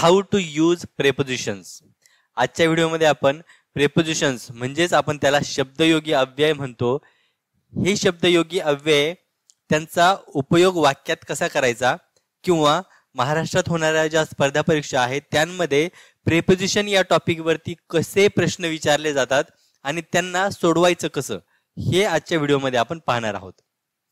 How to use prepositions आजच्या व्हिडिओमध्ये आपण प्रेपोजिशन्स म्हणजेच आपण त्याला शब्दयोगी अव्यय म्हणतो हे शब्दयोगी अव्यय त्यांचा उपयोग वाक्यात कसा करायचा किंवा महाराष्ट्रात होणाऱ्या ज्या स्पर्धा परीक्षा आहेत त्यांमध्ये प्रेपोजिशन या टॉपिकवरती कसे प्रश्न विचारले जातात आणि त्यांना सोडवायचं कसं हे आजच्या व्हिडिओमध्ये आपण पाहणार आहोत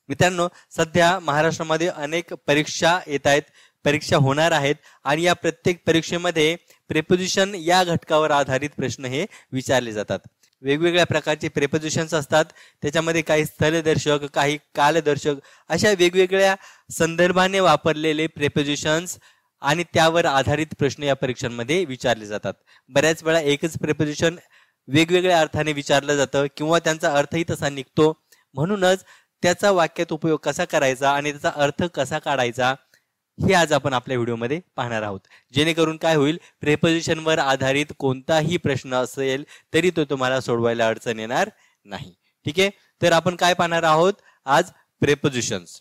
मित्रांनो सध्या महाराष्ट्रामध्ये अनेक परीक्षा येत आहेत परीक्षा होणार आहेत आणि या प्रत्येक परीक्षेमध्ये प्रेपोजिशन या घटकावर आधारित प्रश्न हे विचारले जातात वेगवेगळ्या प्रकारचे प्रेपोजिशन्स असतात त्याच्यामध्ये काही स्थलदर्शक काही कालदर्शक अशा वेगवेगळ्या संदर्भाने वापरलेले प्रेपोजिशन्स आणि त्यावर आधारित प्रश्न या परीक्षांमध्ये विचारले जातात बऱ्याच वेळा एकच प्रेपोजिशन वेगवेगळ्या अर्थाने विचारलं जातं किंवा त्यांचा अर्थही तसा निघतो म्हणूनच त्याचा वाक्यात उपयोग कसा करायचा आणि त्याचा अर्थ कसा काढायचा हे आज आपण आपल्या व्हिडिओमध्ये पाहणार आहोत जेणेकरून काय होईल प्रेपोजिशनवर आधारित कोणताही प्रश्न असेल तरी तो तुम्हाला सोडवायला अडचण येणार नाही ठीक आहे तर आपण काय पाहणार आहोत आज प्रेपोजिशन्स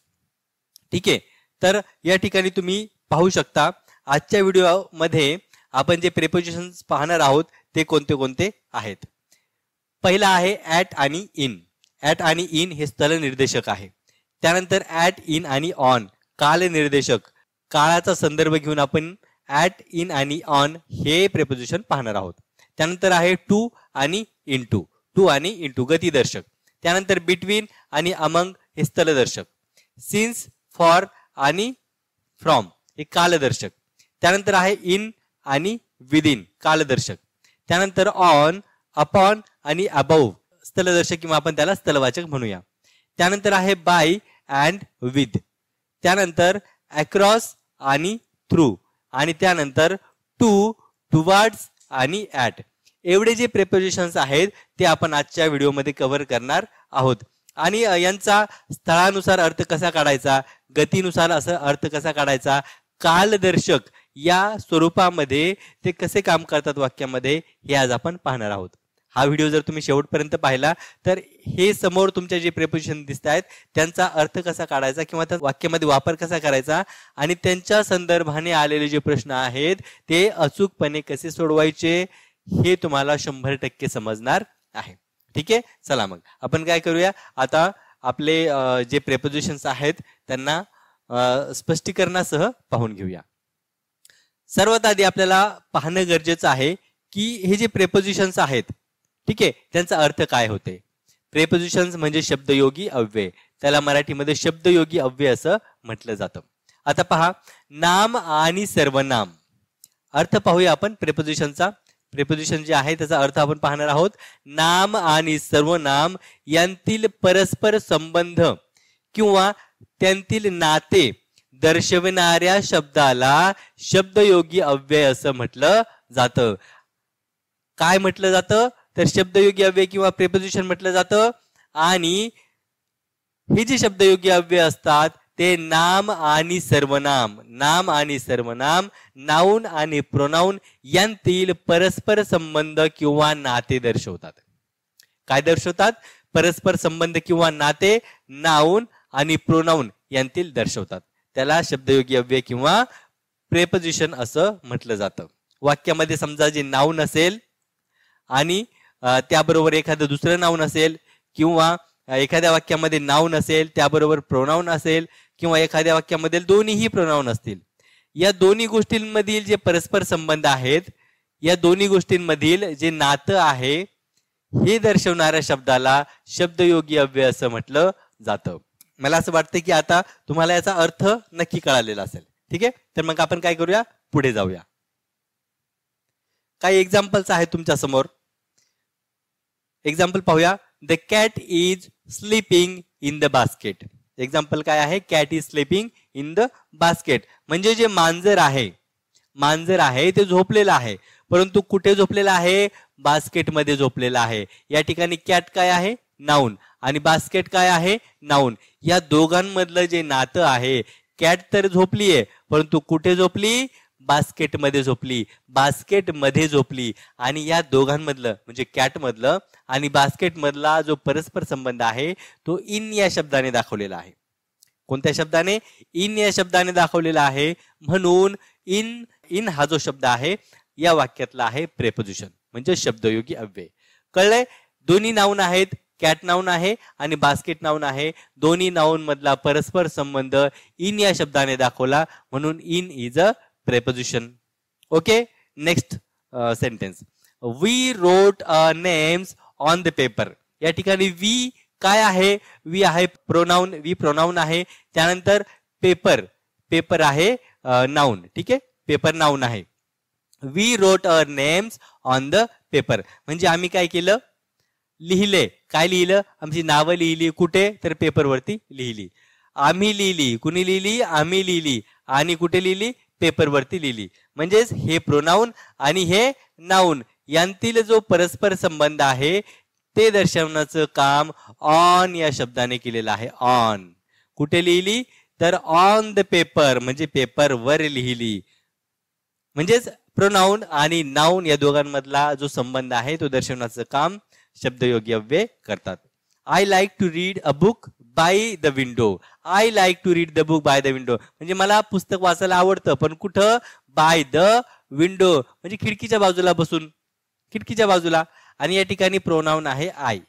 ठीक आहे तर या ठिकाणी तुम्ही पाहू शकता आजच्या व्हिडिओमध्ये आपण जे प्रेपोजिशन पाहणार आहोत ते कोणते कोणते आहेत पहिला आहे ॲट आणि इन ॲट आणि इन हे निर्देशक आहे त्यानंतर ॲट इन आणि ऑन काल निर्देशक काळाचा संदर्भ घेऊन आपण ॲट इन आणि ऑन हे प्रेपोजिशन पाहणार आहोत त्यानंतर आहे टू आणि इन टू टू आणि इंटू गतीदर्शक त्यानंतर बिटवीन आणि अमंग हे स्थलदर्शक सिन्स फॉर आणि फ्रॉम हे कालदर्शक त्यानंतर आहे इन आणि विदिन कालदर्शक त्यानंतर ऑन अपॉन आणि अबव स्थलदर्शक किंवा आपण त्याला स्थलवाचक म्हणूया त्यानंतर आहे बाय अँड विथ त्यानंतर अक्रॉस आणि थ्रू आणि त्यानंतर टू टुवार्ड्स आणि ऍट एवढे जे प्रेपोजिशन्स आहेत ते आपण आजच्या व्हिडिओमध्ये कव्हर करणार आहोत आणि यांचा स्थळानुसार अर्थ कसा काढायचा गतीनुसार असं अर्थ कसा काढायचा कालदर्शक या स्वरूपामध्ये ते कसे काम करतात वाक्यामध्ये हे आज आपण पाहणार आहोत हा व्हिडिओ जर तुम्ही शेवटपर्यंत पाहिला तर हे समोर तुमच्या जे प्रेपोजिशन दिसत आहेत त्यांचा अर्थ कसा काढायचा किंवा त्या वाक्यामध्ये वापर कसा करायचा आणि त्यांच्या संदर्भाने आलेले जे प्रश्न आहेत ते अचूकपणे कसे सोडवायचे हे तुम्हाला शंभर टक्के समजणार आहे ठीक आहे चला मग आपण काय करूया आता आपले जे प्रेपोजिशन्स आहेत त्यांना स्पष्टीकरणासह पाहून घेऊया सर्वात आधी आपल्याला पाहणं गरजेचं आहे की हे जे प्रेपोजिशन्स आहेत ठीक आहे त्यांचा अर्थ काय होते प्रेपोजिशन म्हणजे शब्दयोगी अव्यय त्याला मराठीमध्ये शब्दयोगी अव्यय असं म्हटलं जातं आता पहा नाम आणि सर्वनाम अर्थ पाहूया आपण प्रेपोजिशनचा प्रेपोजिशन जे आहे त्याचा अर्थ आपण पाहणार आहोत नाम आणि सर्वनाम यांतील परस्पर संबंध किंवा त्यांतील नाते दर्शविणाऱ्या शब्दाला शब्दयोगी अव्यय असं म्हटलं जातं काय म्हटलं जातं तर शब्दयोगी अव्यय किंवा प्रेपोजिशन म्हटलं जातं आणि हे जे शब्दयोगी अव्यय असतात ते नाम आणि सर्वनाम नाम आणि सर्वनाम नाऊन आणि प्रोनाऊन यांतील परस्पर संबंध किंवा नाते दर्शवतात काय दर्शवतात परस्पर संबंध किंवा नाते नाऊन आणि प्रोनाऊन यांतील दर्शवतात त्याला शब्दयोगी अव्यय किंवा प्रेपोजिशन असं म्हटलं जातं वाक्यामध्ये समजा जे नाऊन असेल आणि त्याबरोबर एखादं दुसरं नाव नसेल किंवा एखाद्या वाक्यामध्ये नाव नसेल त्याबरोबर प्रोनाऊन असेल किंवा एखाद्या वाक्यामध्ये दोन्हीही प्रोनाऊन असतील या दोन्ही गोष्टींमधील जे परस्पर संबंध आहेत या दोन्ही गोष्टींमधील जे नातं आहे हे दर्शवणाऱ्या शब्दाला शब्दयोगी अव्यय असं म्हटलं जातं मला असं वाटतं की आता तुम्हाला याचा अर्थ नक्की कळालेला असेल ठीक आहे तर मग आपण काय करूया पुढे जाऊया काही एक्झाम्पल्स आहेत तुमच्या समोर एक्झाम्पल पाहूया the cat is sleeping in the basket example काय आहे cat is sleeping in the basket म्हणजे जे मांजर आहे मांजर आहे ते झोपलेलं आहे परंतु कुठे झोपलेलं आहे बास्केटमध्ये झोपलेलं आहे या ठिकाणी कॅट काय आहे नाऊन आणि बास्केट काय आहे नाऊन या दोघांमधलं जे नातं आहे कॅट तर झोपलीये परंतु कुठे झोपली बास्केटमध्ये झोपली बास्केटमध्ये झोपली आणि या दोघांमधलं म्हणजे कॅटमधलं आणि बास्केटमधला जो परस्पर संबंध आहे तो इन या शब्दाने दाखवलेला आहे कोणत्या शब्दाने इन या शब्दाने दाखवलेला आहे म्हणून इन इन हा जो शब्द आहे या वाक्यातला आहे प्रेपोजिशन म्हणजे शब्दयोगी अव्यय कळलंय दोन्ही नाऊन आहेत कॅट नाऊन आहे आणि बास्केट नाऊन आहे दोन्ही नाऊन मधला परस्पर संबंध इन या शब्दाने दाखवला म्हणून in is a preposition. Okay, next uh, sentence. We wrote our names on the paper. या ठिकाणी वी काय आहे वी आहे प्रोनाऊन वी प्रोनाऊन आहे त्यानंतर पेपर पेपर आहे नाऊन uh, ठीक आहे पेपर नाऊन आहे we wrote our names on the paper म्हणजे आम्ही काय केलं लिहिले काय लिहिलं आमची नावं लिहिली कुठे तर पेपरवरती लिहिली आम्ही लिहिली कुणी लिहिली आम्ही लिहिली आणि कुठे लिहिली पेपरवरती लिहिली म्हणजेच हे प्रोनाऊन आणि हे नाऊन यांतील जो परस्पर संबंध आहे ते दर्शवण्याचं काम ऑन या शब्दाने केलेलं आहे ऑन कुठे लिहिली तर ऑन द पेपर म्हणजे वर लिहिली म्हणजेच प्रोनाऊन आणि नाऊन या दोघांमधला जो संबंध आहे तो दर्शवण्याचं काम शब्दयोगी अव्यय करतात I like to read a book by the window I like to read the book by the window म्हणजे मला पुस्तक वाचायला आवडतं पण कुठं बाय द विंडो म्हणजे खिडकीच्या बाजूला बसून खिडकीच्या बाजूला आणि या ठिकाणी प्रोनाऊन आहे आय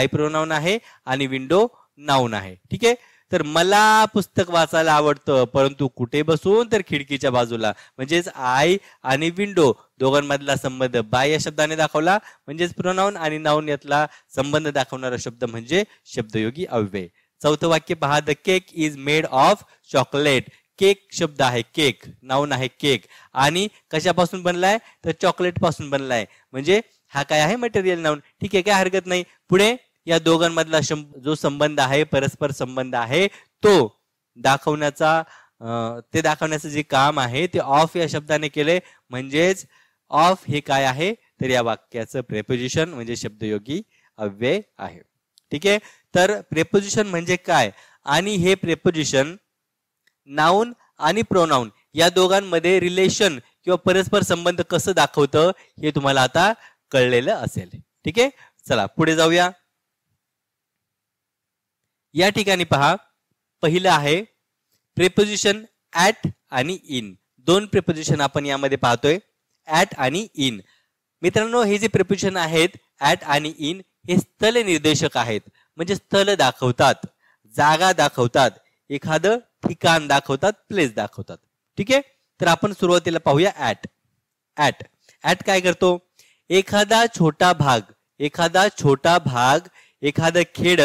आय प्रोनाऊन आहे आणि विंडो नाऊन आहे ठीक आहे तर मला पुस्तक वाचायला आवडतं परंतु कुठे बसून तर खिडकीच्या बाजूला म्हणजेच आय आणि विंडो दोघांमधला संबंध बाय या शब्दाने दाखवला म्हणजेच प्रोनाऊन आणि नाऊन यातला संबंध दाखवणारा शब्द म्हणजे शब्दयोगी अव्यय चौथं वाक्य पहा the cake is made of chocolate cake शब्द आहे केक नाऊन आहे केक आणि कशापासून बनलाय तर चॉकलेट पासून बनलाय म्हणजे हा काय आहे मटेरियल नाऊन ठीक आहे काय हरकत नाही पुढे या दोघांमधला जो संबंध आहे परस्पर संबंध आहे तो दाखवण्याचा ते दाखवण्याचं जे काम आहे ते ऑफ या शब्दाने केले म्हणजेच ऑफ हे काय आहे तर या वाक्याचं प्रेपोजिशन म्हणजे शब्दयोगी अव्यय आहे ठीक आहे तर प्रेपोजिशन म्हणजे काय आणि हे प्रेपोजिशन नाऊन आणि प्रोनाऊन या दोघांमध्ये रिलेशन किंवा परस्पर संबंध कसं दाखवतं हे तुम्हाला आता कळलेलं असेल ठीक आहे चला पुढे जाऊया या ठिकाणी पहा पहिलं आहे प्रेपोजिशन ऍट आणि इन दोन प्रेपोजिशन आपण यामध्ये पाहतोय ऍट आणि इन मित्रांनो हे जे प्रेपोजिशन आहेत ऍट आणि इन हे स्थल निर्देशक आहेत म्हणजे स्थल दाखवतात जागा दाखवतात एखादं ठिकाण दाखवतात प्लेस दाखवतात ठीक आहे तर आपण सुरुवातीला पाहूया ऍट ऍट ऍट काय करतो एखादा छोटा भाग एखादा छोटा भाग एखादं खेड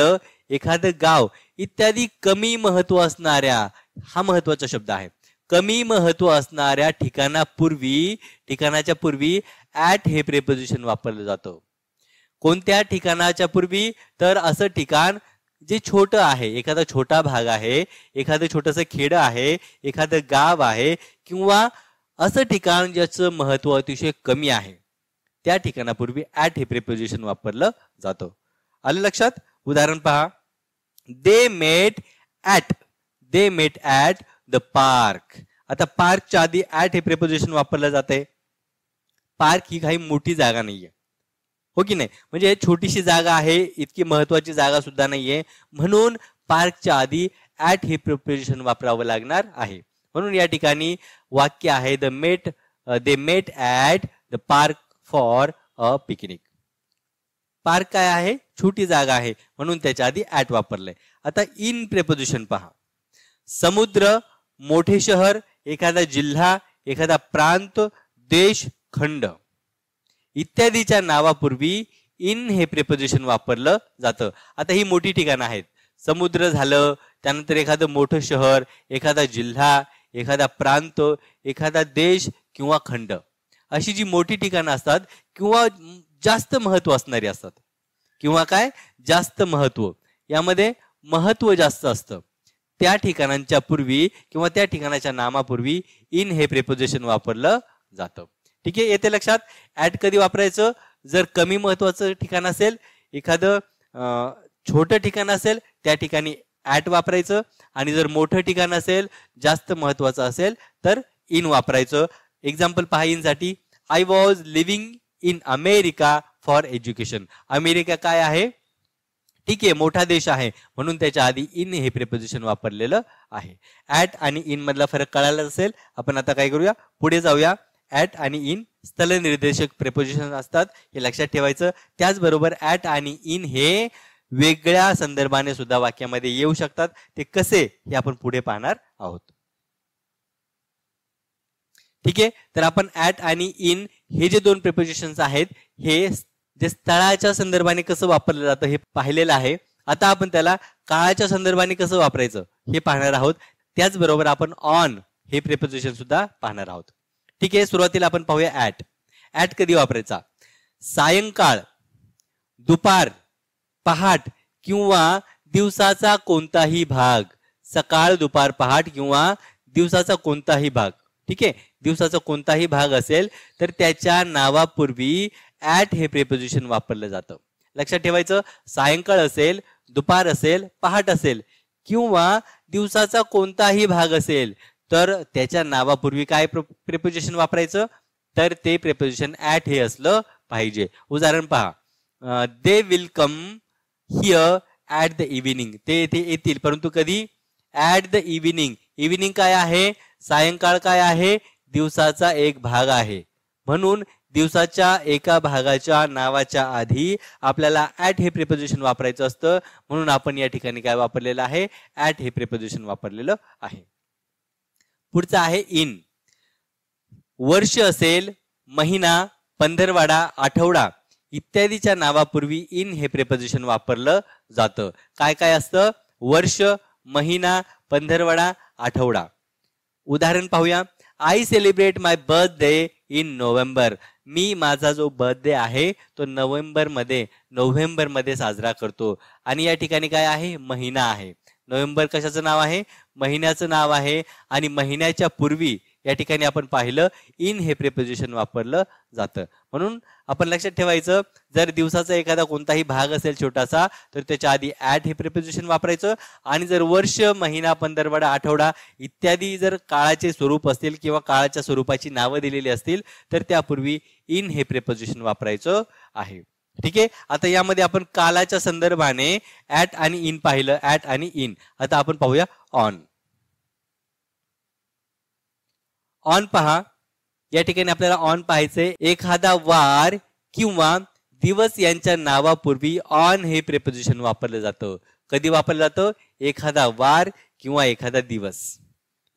एखादं गाव इत्यादी कमी महत्व असणाऱ्या हा महत्वाचा शब्द आहे कमी महत्व असणाऱ्या ठिकाणापूर्वी ठिकाणाच्या पूर्वी ऍट हे प्रेपोजिशन वापरलं जातं कोणत्या ठिकाणाच्या पूर्वी तर असं ठिकाण जे छोटं आहे एखादा छोटा भाग आहे एखादं छोटंसं खेडं आहे एखादं गाव आहे किंवा असं ठिकाण ज्याचं महत्व अतिशय कमी आहे त्या ठिकाणापूर्वी ऍट हे प्रिपोजिशन वापरलं जातं आलं लक्षात उदाहरण पहा they met at they met at the park आता पार्कच्या आधी ऍट हे प्रिपोजिशन वापरलं जाते पार्क ही काही मोठी जागा नाहीये हो की नाही म्हणजे छोटीशी जागा आहे इतकी महत्वाची जागा सुद्धा नाहीये म्हणून पार्कच्या आधी ऍट हे प्रिपोजिशन वापरावं लागणार आहे म्हणून या ठिकाणी वाक्य आहे the met they met at the park for a picnic park काय आहे छोटी जागा आहे म्हणून त्याच्या आधी ऍट वापरलंय आता इन प्रेपोजिशन पहा समुद्र मोठे शहर एखादा जिल्हा एखादा प्रांत देश खंड इत्यादीच्या नावापूर्वी इन हे प्रिपोजिशन वापरलं जातं आता ही मोठी ठिकाणं आहेत समुद्र झालं त्यानंतर एखादं मोठं शहर एखादा जिल्हा एखादा प्रांत एखादा देश किंवा खंड अशी जी मोठी ठिकाणं असतात किंवा जास्त महत्व असणारी असतात किंवा काय जास्त महत्व यामध्ये महत्व जास्त असतं त्या ठिकाणांच्या पूर्वी किंवा त्या ठिकाणाच्या नामापूर्वी इन हे प्रेपोजिशन वापरलं जातं ठीक आहे येते लक्षात ऍट कधी वापरायचं जर कमी महत्वाचं ठिकाण असेल एखादं छोटं ठिकाण असेल त्या ठिकाणी ऍट वापरायचं आणि जर मोठं ठिकाण असेल जास्त महत्वाचं असेल तर इन वापरायचं एक्झाम्पल पहा इनसाठी I was living in America for education America काय आहे ठीक आहे मोठा देश आहे म्हणून त्याच्या आधी इन हे प्रिपोजिशन वापरलेलं आहे ऍट आणि इन मधला फरक कळायला असेल आपण आता काय करूया पुढे जाऊया ऍट आणि इन निर्देशक प्रेपोजिशन असतात हे लक्षात ठेवायचं त्याचबरोबर ऍट आणि इन हे वेगळ्या संदर्भाने सुद्धा वाक्यामध्ये येऊ शकतात ते कसे हे आपण पुढे पाहणार आहोत ठीक आहे तर आपण ऍट आणि इन हे जे दोन प्रिपोजिशन आहेत हे जे स्थळाच्या संदर्भाने कसं वापरलं जातं हे पाहिलेलं आहे आता आपण त्याला काळाच्या संदर्भाने कसं वापरायचं हे पाहणार आहोत त्याचबरोबर आपण ऑन हे प्रिपोजिशन सुद्धा पाहणार आहोत ठीक आहे सुरुवातीला आपण पाहूया ॲट ॲट कधी वापरायचा सायंकाळ दुपार पहाट किंवा दिवसाचा कोणताही भाग सकाळ दुपार पहाट किंवा दिवसाचा कोणताही भाग ठीक आहे दिवसाचा कोणताही भाग असेल तर त्याच्या नावापूर्वी ॲट हे प्रिपोजिशन वापरलं जातं लक्षात ठेवायचं सायंकाळ असेल दुपार असेल पहाट असेल किंवा दिवसाचा कोणताही भाग असेल तर त्याच्या नावापूर्वी काय प्रेपोजिशन वापरायचं तर ते प्रेपोजिशन ऍट हे असलं पाहिजे उदाहरण पहा they will come here at the evening ते येथे येतील परंतु कधी ऍट द इव्हिनिंग इव्हिनिंग काय आहे सायंकाळ काय आहे दिवसाचा एक भाग आहे म्हणून दिवसाच्या एका भागाच्या नावाच्या आधी आपल्याला ऍट हे प्रिपोजिशन वापरायचं असतं म्हणून आपण या ठिकाणी काय वापरलेलं आहे ऍट हे प्रिपोजिशन वापरलेलं आहे पुढचं आहे इन वर्ष असेल महिना पंधरवाडा आठवडा इत्यादीच्या नावापूर्वी इन हे प्रेपोजिशन वापरलं जातं काय काय असतं वर्ष महिना पंधरवाडा आठवडा उदाहरण पाहूया I celebrate my birthday in November मी माझा जो बर्थडे आहे तो नोव्हेंबरमध्ये नोव्हेंबरमध्ये साजरा करतो आणि या ठिकाणी काय आहे महिना आहे नोव्हेंबर कशाचं नाव आहे महिन्याचं नाव आहे आणि महिन्याच्या पूर्वी या ठिकाणी आपण पाहिलं इन हे प्रिपोजिशन वापरलं जातं म्हणून आपण लक्षात ठेवायचं जर दिवसाचा एखादा कोणताही भाग असेल छोटासा तर त्याच्या आधी ॲट हे प्रिपोजिशन वापरायचं आणि जर वर्ष महिना पंधरवडा आठवडा इत्यादी जर काळाचे स्वरूप असतील किंवा काळाच्या स्वरूपाची नावं दिलेली असतील तर त्यापूर्वी इन हे प्रिपोजिशन वापरायचं आहे ठीक आहे आता यामध्ये आपण कालाच्या संदर्भाने ऍट आणि इन पाहिलं ऍट आणि इन आता आपण पाहूया ऑन ऑन पहा या ठिकाणी आपल्याला ऑन पाहायचंय एखादा वार किंवा दिवस यांच्या नावापूर्वी ऑन हे प्रेपोजिशन वापरलं जातं कधी वापरलं जातं एखादा वार किंवा एखादा दिवस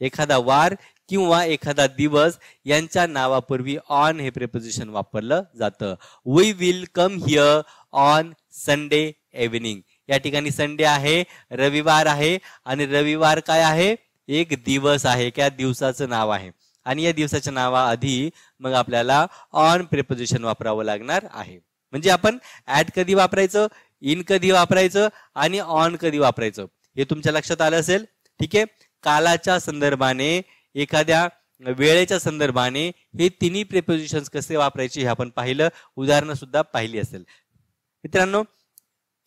एखादा वार किंवा एखादा दिवस यांच्या नावापूर्वी ऑन हे प्रिपोजिशन वापरलं जातं we will come here on Sunday evening या ठिकाणी संडे आहे रविवार आहे आणि रविवार काय आहे एक दिवस आहे त्या दिवसाचं नाव आहे आणि या दिवसाच्या नावाआधी मग आपल्याला ऑन प्रिपोजिशन वापरावं लागणार आहे म्हणजे आपण ऍट कधी वापरायचं इन कधी वापरायचं आणि ऑन कधी वापरायचं हे तुमच्या लक्षात आलं असेल ठीक आहे कालाच्या संदर्भाने एखाद्या वेळेच्या संदर्भाने हे तिन्ही प्रिपोजिशन कसे वापरायचे हे आपण पाहिलं उदाहरणं सुद्धा पाहिली असेल मित्रांनो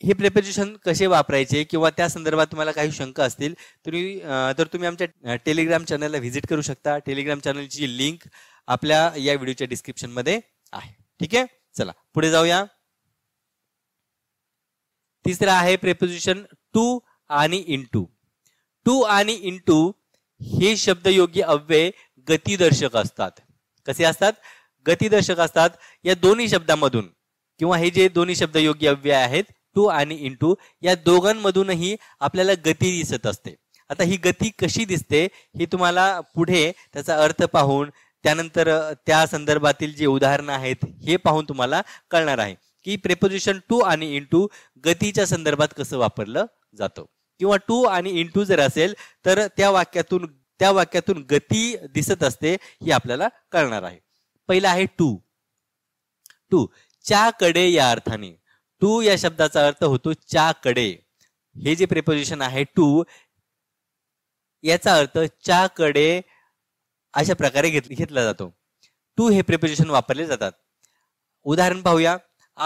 हे प्रिपोजिशन कसे वापरायचे किंवा त्या संदर्भात तुम्हाला काही शंका असतील तुम्ही तर तुम्ही आमच्या टेलिग्राम चॅनलला व्हिजिट करू शकता टेलिग्राम चॅनलची लिंक आपल्या या व्हिडिओच्या डिस्क्रिप्शन मध्ये आहे ठीक आहे चला पुढे जाऊया तिसरा आहे प्रेपोजिशन टू आणि इन टू टू आणि इन टू हे शब्द योग्य अव्यय गतिदर्शक असतात कसे असतात गतिदर्शक असतात या दोन्ही शब्दामधून किंवा हे जे दोन्ही शब्द योग्य अव्यय आहेत टू आणि इंटू या दोघांमधूनही आपल्याला गती दिसत असते आता ही गती कशी दिसते हे तुम्हाला पुढे त्याचा अर्थ पाहून त्यानंतर त्या संदर्भातील जे उदाहरणं आहेत हे पाहून तुम्हाला कळणार आहे की प्रेपोजिशन टू आणि इंटू गतीच्या संदर्भात कसं वापरलं जातं किंवा टू आणि इंटू जर असेल तर त्या वाक्यातून त्या वाक्यातून गती दिसत असते ही आपल्याला कळणार आहे पहिलं आहे टू टू च्या कडे या अर्थाने टू या शब्दाचा अर्थ होतो च्या कडे हे जे प्रिपोजिशन आहे टू याचा अर्थ च्या कडे अशा प्रकारे घेत घेतला जातो टू हे प्रिपोजिशन वापरले जातात उदाहरण पाहूया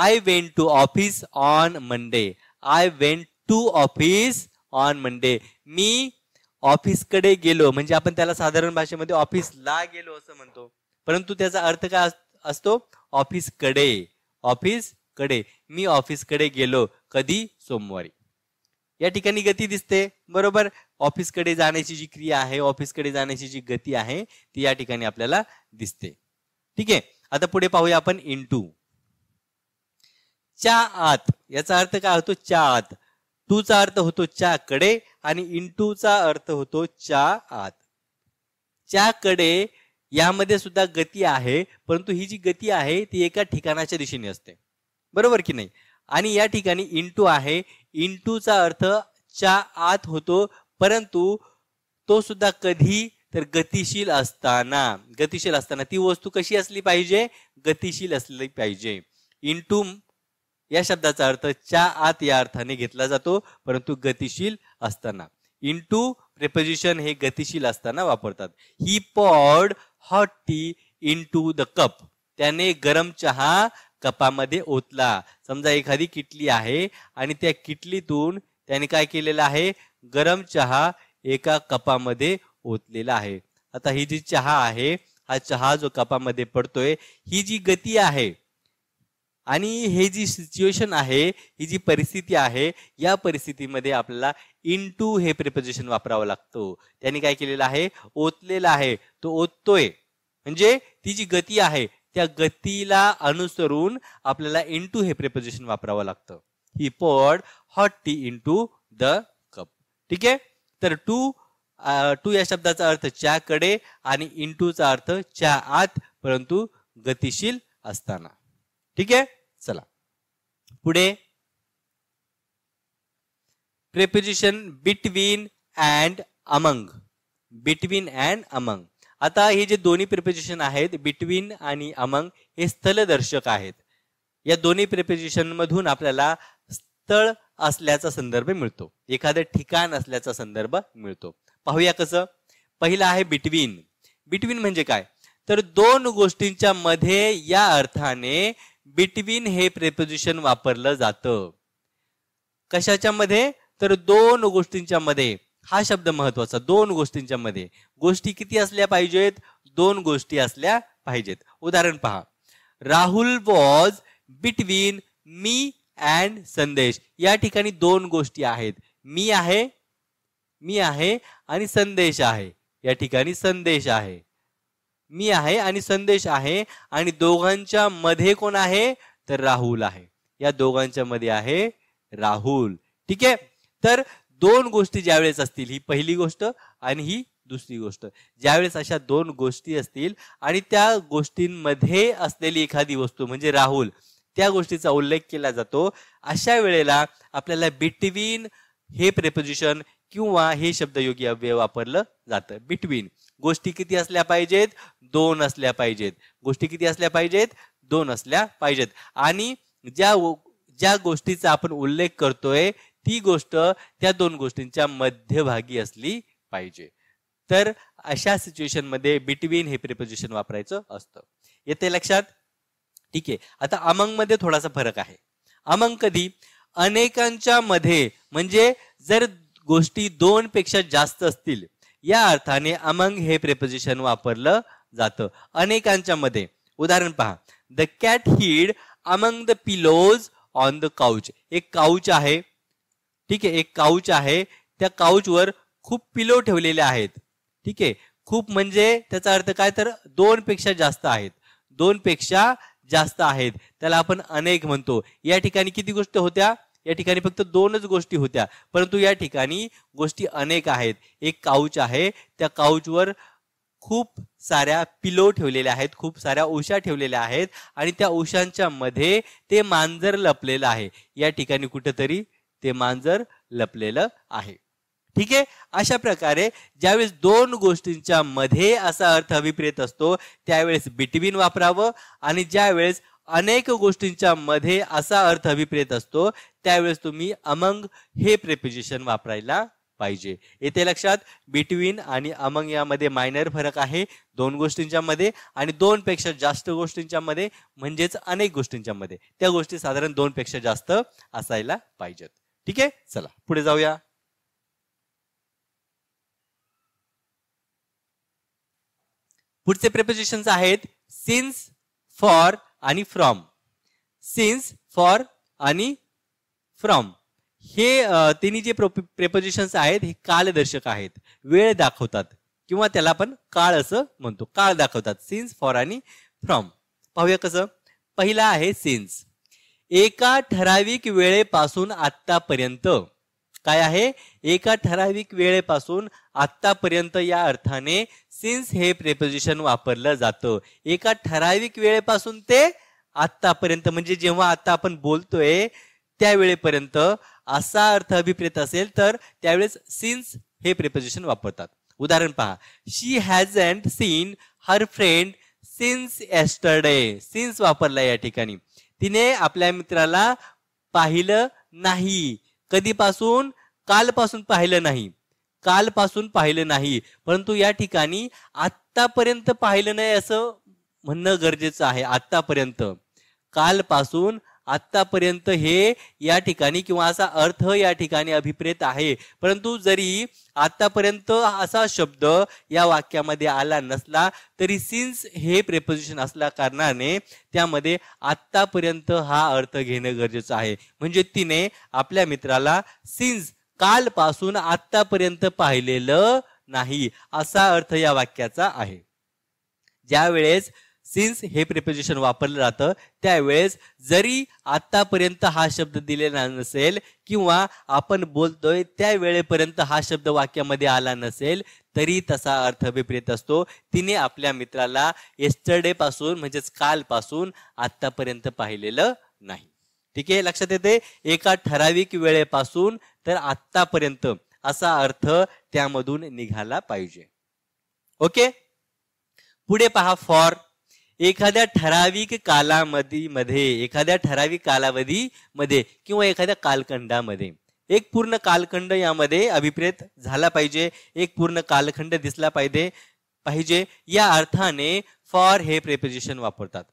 I went to office on Monday I went to office on Monday मी ऑफिसकडे गेलो म्हणजे आपण त्याला साधारण भाषेमध्ये ऑफिसला गेलो असं म्हणतो परंतु त्याचा अर्थ काय असतो ऑफिसकडे कडे मी ऑफिसकडे गेलो कधी सोमवारी या ठिकाणी गती दिसते बरोबर ऑफिसकडे जाण्याची जी क्रिया आहे ऑफिसकडे जाण्याची जी गती आहे ती या ठिकाणी आपल्याला दिसते ठीक आहे आता पुढे पाहूया आपण इंटू च्या आत याचा अर्थ काय होतो च्या आत टूचा अर्थ होतो च्या कडे आणि चा अर्थ होतो च्या आत च्या कडे यामध्ये सुद्धा गती आहे परंतु ही जी गती आहे ती एका ठिकाणाच्या दिशेने असते बरोबर की नाही आणि या ठिकाणी इंटू आहे इंटूचा अर्थ च्या आत होतो परंतु तो सुद्धा कधी तर गतिशील असताना गतिशील असताना ती वस्तू कशी असली पाहिजे गतिशील असली पाहिजे इंटू या शब्दाचा अर्थ च्या आत या अर्थाने घेतला जातो परंतु गतिशील असताना इंटू प्रेपोजिशन हे गतिशील असताना वापरतात he poured hot tea into the cup त्याने गरम चहा कपामध्ये ओतला समजा एखादी किटली आहे आणि त्या किटलीतून त्याने काय केलेलं आहे गरम चहा एका कपामध्ये ओतलेला आहे आता ही जी चहा आहे हा चहा जो कपामध्ये पडतोय ही जी गती आहे आणि हे जी सिच्युएशन आहे ही जी परिस्थिती आहे या परिस्थितीमध्ये आपल्याला इन टू हे प्रिपोजिशन वापरावं लागतं त्याने काय केलेलं आहे ओतलेला आहे तो ओततोय म्हणजे ती जी गती आहे त्या गतीला अनुसरून आपल्याला इन टू हे प्रिपोजिशन वापरावं लागतं he poured hot tea into the cup ठीक आहे तर टू टू या शब्दाचा अर्थ च्याकडे आणि इन टूचा अर्थ च्या आत परंतु गतिशील असताना ठीक आहे चला पुढे preposition between and among between and among आता हे जे दोन्ही प्रिपोजिशन आहेत बिटवीन आणि अमंग हे स्थलदर्शक आहेत या दोन्ही प्रिपोजिशन मधून आपल्याला स्थळ असल्याचा संदर्भ मिळतो एखादं ठिकाण असल्याचा संदर्भ मिळतो पाहूया कसं पहिला आहे बिटवीन बिटवीन म्हणजे काय तर दोन गोष्टींच्या मध्ये या अर्थाने बिटवीन हे प्रेपोजिशन वापरलं जातं कशाच्या मध्ये तर दोन गोष्टींच्या मध्ये हा शब्द महत्वाचा दोन गोष्टींच्या मध्ये गोष्टी किती असल्या पाहिजेत दोन गोष्टी असल्या पाहिजेत उदाहरण पहा Rahul was between me and Sandesh या ठिकाणी दोन गोष्टी आहेत मी आहे मी आहे आणि संदेश आहे या ठिकाणी संदेश आहे मी आहे आणि संदेश आहे आणि दोघांच्या मध्ये कोण आहे तर राहुल आहे या दोघांच्या मध्ये आहे राहुल ठीक आहे तर दोन गोष्टी ज्यावेळेस असतील ही पहिली गोष्ट आणि ही दुसरी गोष्ट ज्यावेळेस अशा दोन गोष्टी असतील आणि त्या गोष्टींमध्ये असलेली एखादी वस्तू म्हणजे राहुल त्या गोष्टीचा उल्लेख केला जातो अशा वेळेला आपल्याला बिटवीन हे प्रेपोजिशन किंवा हे शब्दयोगी अव्यय वापरलं जातं बिटवीन गोष्टी किती असल्या पाहिजेत दोन असल्या पाहिजेत गोष्टी किती असल्या पाहिजेत दोन असल्या पाहिजेत आणि ज्या ज्या गोष्टीचा आपण उल्लेख करतोय ती गोष्ट त्या दोन गोष्टींच्या मध्यभागी असली पाहिजे तर अशा सिच्युएशन मध्ये बिटवीन हे प्रिपोजिशन वापरायचं असतं येते लक्षात ठीक आहे आता अमंग मध्ये थोडासा फरक आहे अमंग कधी अनेकांच्या मध्ये म्हणजे जर गोष्टी दोन पेक्षा जास्त असतील या अर्थाने अमंग हे प्रेपोजिशन वापरलं जातं अनेकांच्या मध्ये उदाहरण पहा the cat hid among the pillows on the couch एक काउच आहे ठीक आहे एक काउच आहे त्या काउचवर खूप पिलो ठेवलेले आहेत ठीक आहे खूप म्हणजे त्याचा अर्थ काय तर दोन पेक्षा जास्त आहेत दोन पेक्षा जास्त आहेत त्याला आपण अनेक म्हणतो या ठिकाणी किती गोष्ट होत्या या ठिकाणी फक्त दोनच गोष्टी होत्या परंतु या ठिकाणी गोष्टी अनेक आहेत एक काउच आहे त्या काउचवर खूप साऱ्या पिलो ठेवलेल्या आहेत खूप साऱ्या उशा ठेवलेल्या आहेत आणि त्या उशांच्या मध्ये ते मांजर लपलेलं आहे या ठिकाणी कुठंतरी ते मांजर लपलेलं आहे ठीक आहे अशा प्रकारे ज्यावेळेस दोन गोष्टींच्या मध्ये असा अर्थ अभिप्रेत असतो त्यावेळेस बिटवीन वापरावं आणि ज्यावेळेस अनेक गोष्टींच्या मध्ये असा अर्थ अभिप्रेत असतो त्यावेळेस तुम्ही अमंग हे प्रेपोजिशन वापरायला पाहिजे येथे लक्षात बिटवीन आणि अमंग यामध्ये मायनर फरक आहे दोन गोष्टींच्या मध्ये आणि दोन पेक्षा जास्त गोष्टींच्या मध्ये म्हणजेच अनेक गोष्टींच्या मध्ये त्या गोष्टी साधारण दोन पेक्षा जास्त असायला पाहिजेत ठीक आहे चला पुढे जाऊया पुढचे प्रेपोजिशन आहेत सिन्स फॉर आणि फ्रॉम सिन्स फॉर आणि फ्रॉम हे तिन्ही जे प्रेपोजिशन्स आहेत हे कालदर्शक आहेत वेळ दाखवतात किंवा त्याला आपण काळ असं म्हणतो काळ दाखवतात सिन्स फॉर आणि फ्रॉम पाहूया कसं पहिला आहे सिन्स एका ठराविक वेळेपासून आत्तापर्यंत काय आहे एका ठराविक वेळेपासून आत्तापर्यंत या अर्थाने सिन्स हे प्रेपोजिशन वापरलं जातं एका ठराविक वेळेपासून ते आत्तापर्यंत म्हणजे जेव्हा आता आपण बोलतोय त्यावेळेपर्यंत असा अर्थ अभिप्रेत असेल तर त्यावेळेस सिन्स हे प्रेपोजिशन वापरतात उदाहरण पहा she has and seen her friend since yesterday since वापरला या ठिकाणी तिने आपल्या मित्राला पाहिलं नाही कधीपासून कालपासून पाहिलं नाही कालपासून पाहिलं नाही परंतु या ठिकाणी आत्तापर्यंत पाहिलं नाही असं म्हणणं गरजेचं आहे आत्तापर्यंत कालपासून आत्तापर्यंत हे या ठिकाणी किंवा असा अर्थ या ठिकाणी अभिप्रेत आहे परंतु जरी आतापर्यंत असा शब्द या वाक्यामध्ये आला नसला तरी सिन्स हे प्रेपोजिशन असल्या कारणाने त्यामध्ये आत्तापर्यंत हा अर्थ घेणं गरजेचं आहे म्हणजे तिने आपल्या मित्राला सिन्स कालपासून आतापर्यंत पाहिलेलं नाही असा अर्थ या वाक्याचा आहे ज्यावेळेस सिन्स हे प्रिपोजिशन वापरलं जातं त्यावेळेस जरी आतापर्यंत हा शब्द दिलेला नसेल किंवा आपण बोलतोय त्या वेळेपर्यंत हा शब्द वाक्यामध्ये आला नसेल तरी तसा अर्थ विपरीत असतो तिने आपल्या मित्राला येस्टरडे पासून म्हणजेच कालपासून आतापर्यंत पाहिलेलं नाही ठीक आहे लक्षात येते एका ठराविक वेळेपासून तर आतापर्यंत असा अर्थ त्यामधून निघाला पाहिजे ओके पुढे पहा फॉर एखाद्या ठराविक मध्ये एखाद्या ठराविक कालावधीमध्ये किंवा एखाद्या कालखंडामध्ये एक पूर्ण कालखंड यामध्ये अभिप्रेत झाला पाहिजे एक पूर्ण कालखंड दिसला पाहिजे पाहिजे या अर्थाने फॉर हे प्रेपोजिशन वापरतात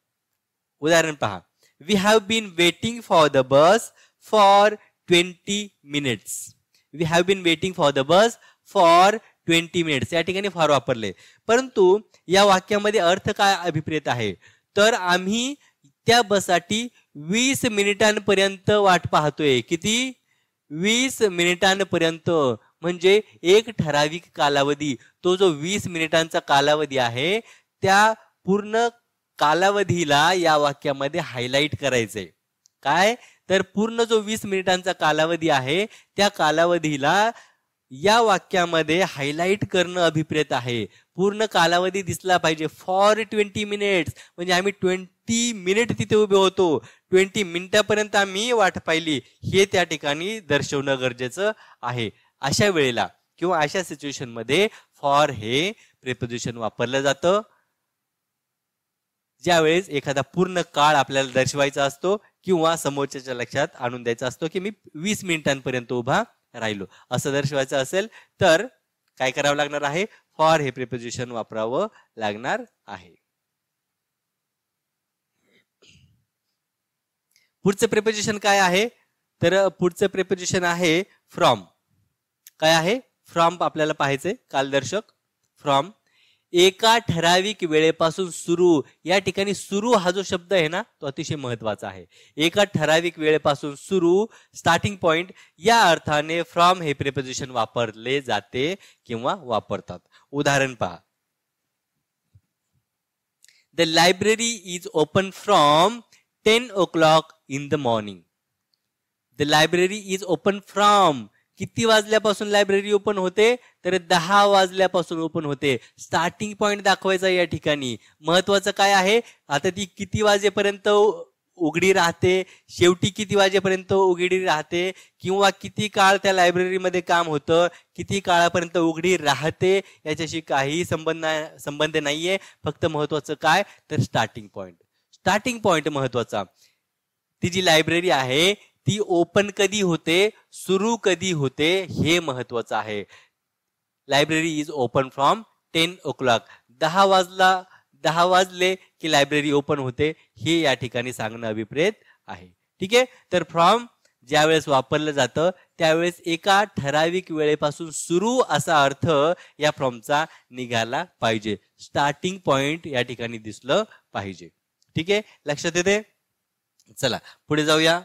उदाहरण पहा we have been waiting for the bus for twenty minutes we have been waiting for the bus for twenty minutes या ठिकाणी फार वापरले परंतु या वाक्यामध्ये अर्थ काय अभिप्रेत आहे तर आम्ही त्या बससाठी वीस मिनिटांपर्यंत वाट पाहतोय किती वीस मिनिटांपर्यंत म्हणजे एक ठराविक कालावधी तो जो वीस मिनिटांचा कालावधी आहे त्या पूर्ण कालावधीला या वाक्यामध्ये हायलाईट करायचंय काय तर पूर्ण जो वीस मिनिटांचा कालावधी आहे त्या कालावधीला या वाक्यामध्ये हायलाईट करणं अभिप्रेत आहे पूर्ण कालावधी दिसला पाहिजे फॉर ट्वेंटी मिनिट्स म्हणजे आम्ही ट्वेंटी मिनिट तिथे उभे होतो ट्वेंटी मिनिटापर्यंत आम्ही वाट पाहिली हे त्या ठिकाणी दर्शवणं गरजेचं आहे अशा वेळेला किंवा अशा सिच्युएशनमध्ये फॉर हे प्रिपोजिशन वापरलं जातं ज्यावेळेस एखादा पूर्ण काळ आपल्याला दर्शवायचा असतो किंवा समोरच्याच्या लक्षात आणून द्यायचा असतो की मी वीस मिनिटांपर्यंत उभा राहिलो असं दर्शवायचं असेल तर काय करावं लागणार आहे फॉर हे प्रिपोजिशन वापरावं लागणार आहे पुढचं प्रिपोजिशन काय आहे तर पुढचं प्रिपोजिशन आहे फ्रॉम काय आहे फ्रॉम आपल्याला पाहायचे कालदर्शक फ्रॉम एका ठराविक वेळेपासून सुरू या ठिकाणी सुरू हा जो शब्द आहे ना तो अतिशय महत्वाचा आहे एका ठराविक वेळेपासून सुरू स्टार्टिंग पॉइंट या अर्थाने फ्रॉम हे प्रिपोजिशन वापरले जाते किंवा वापरतात उदाहरण पहा the library is open from ten o'clock in the morning the library is open from किती वाजल्यापासून लायब्ररी ओपन होते तर दहा वाजल्यापासून ओपन होते स्टार्टिंग पॉइंट दाखवायचा या ठिकाणी महत्वाचं काय आहे आता ती किती वाजेपर्यंत उघडी राहते शेवटी किती वाजेपर्यंत उघडी राहते किंवा किती काळ त्या लायब्ररीमध्ये काम होतं किती काळापर्यंत उघडी राहते याच्याशी काही संबंध संबंध नाहीये फक्त महत्वाचं काय तर स्टार्टिंग पॉइंट स्टार्टिंग पॉइंट महत्वाचा ती जी लायब्ररी आहे ती ओपन कधी होते सुरू कधी होते हे महत्वाचं आहे library is open from ten o'clock दहा वाजला दहा वाजले की लायब्ररी ओपन होते हे या ठिकाणी सांगणं अभिप्रेत आहे ठीक आहे तर फ्रॉम ज्यावेळेस वापरलं जातं त्यावेळेस एका ठराविक वेळेपासून सुरू असा अर्थ या फ्रॉमचा निघाला पाहिजे स्टार्टिंग पॉइंट या ठिकाणी दिसलं पाहिजे ठीक आहे लक्षात येते चला पुढे जाऊया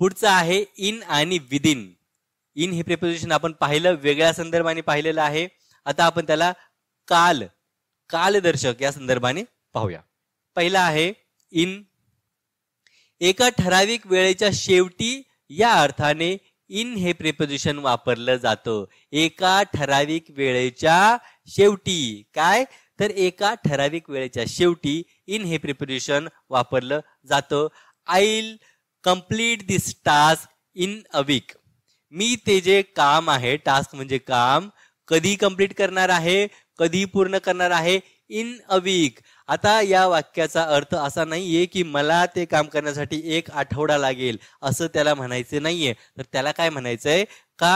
पुढचं आहे इन आणि विदिन इन हे प्रिपोजिशन आपण पाहिलं वेगळ्या संदर्भाने पाहिलेलं आहे आता आपण त्याला काल कालदर्शक या संदर्भाने पाहूया पहिला आहे इन एका ठराविक वेळेच्या शेवटी या अर्थाने इन हे प्रिपोजिशन वापरलं जातं एका ठराविक वेळेच्या शेवटी काय तर एका ठराविक वेळेच्या शेवटी इन हे प्रिपोजिशन वापरलं जातं I'll complete this task in a week मी ते जे काम आहे टास्क म्हणजे काम कधी कंप्लीट करणार आहे कधी पूर्ण करणार आहे इन अ वीक आता या वाक्याचा अर्थ असा नाहीये की मला ते काम करण्यासाठी एक आठवडा लागेल असं त्याला म्हणायचं नाहीये तर त्याला काय म्हणायचंय का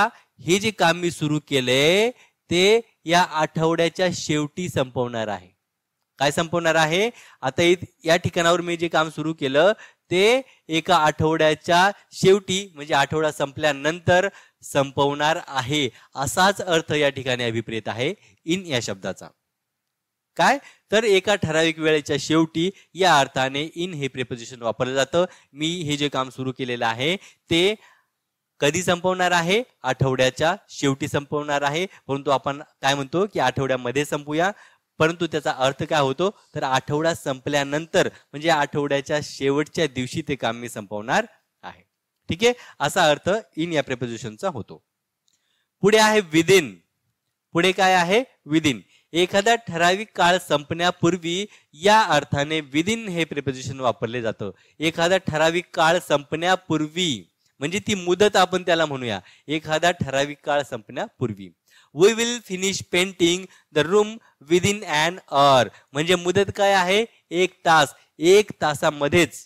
हे जे काम मी सुरू केले ते या आठवड्याच्या शेवटी संपवणार आहे काय संपवणार आहे आता या ठिकाणावर मी जे काम सुरू केलं ते एका आठवड्याच्या शेवटी म्हणजे आठवडा संपल्यानंतर संपवणार आहे असाच अर्थ या ठिकाणी अभिप्रेत आहे इन या शब्दाचा काय तर एका ठराविक वेळेच्या शेवटी या अर्थाने इन हे प्रिपोजिशन वापरलं जातं मी हे जे काम सुरू केलेलं आहे ते कधी संपवणार आहे आठवड्याच्या शेवटी संपवणार आहे परंतु आपण काय म्हणतो की आठवड्यामध्ये संपूया परंतु त्याचा अर्थ काय होतो तर आठवडा संपल्यानंतर म्हणजे आठवड्याच्या शेवटच्या दिवशी ते काम मी संपवणार आहे ठीक आहे असा अर्थ इन या प्रेपोजिशनचा होतो पुढे आहे विदिन पुढे काय आहे विदिन एखादा ठराविक काळ संपण्यापूर्वी या अर्थाने विदिन हे प्रिपोजिशन वापरले जातं एखादा ठराविक काळ संपण्यापूर्वी म्हणजे ती मुदत आपण त्याला म्हणूया एखादा ठराविक काळ संपण्यापूर्वी we will finish painting the room within अन म्हणजे मुदत काय आहे एक तास एक तासामध्येच